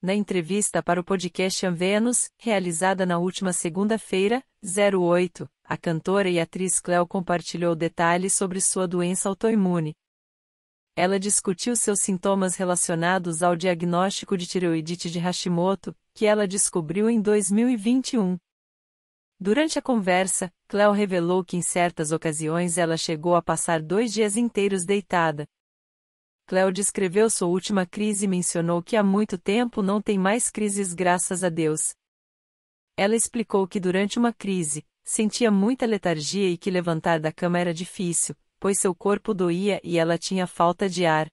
Na entrevista para o podcast Anvenus, realizada na última segunda-feira, 08, a cantora e atriz Cleo compartilhou detalhes sobre sua doença autoimune. Ela discutiu seus sintomas relacionados ao diagnóstico de tireoidite de Hashimoto, que ela descobriu em 2021. Durante a conversa, Cleo revelou que em certas ocasiões ela chegou a passar dois dias inteiros deitada, Cleo descreveu sua última crise e mencionou que há muito tempo não tem mais crises graças a Deus. Ela explicou que durante uma crise, sentia muita letargia e que levantar da cama era difícil, pois seu corpo doía e ela tinha falta de ar.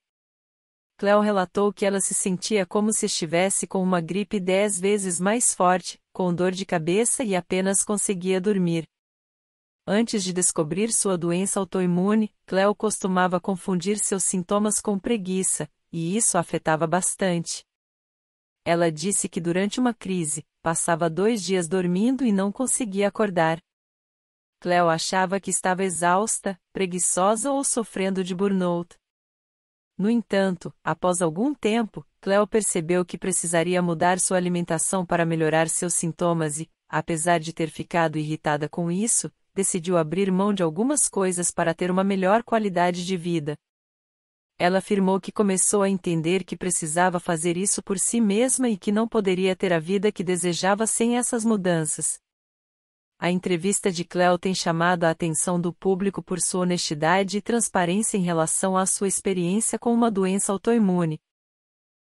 Cleo relatou que ela se sentia como se estivesse com uma gripe dez vezes mais forte, com dor de cabeça e apenas conseguia dormir. Antes de descobrir sua doença autoimune, Cleo costumava confundir seus sintomas com preguiça, e isso a afetava bastante. Ela disse que durante uma crise, passava dois dias dormindo e não conseguia acordar. Cleo achava que estava exausta, preguiçosa ou sofrendo de burnout. No entanto, após algum tempo, Cleo percebeu que precisaria mudar sua alimentação para melhorar seus sintomas e, apesar de ter ficado irritada com isso, decidiu abrir mão de algumas coisas para ter uma melhor qualidade de vida. Ela afirmou que começou a entender que precisava fazer isso por si mesma e que não poderia ter a vida que desejava sem essas mudanças. A entrevista de Cleo tem chamado a atenção do público por sua honestidade e transparência em relação à sua experiência com uma doença autoimune,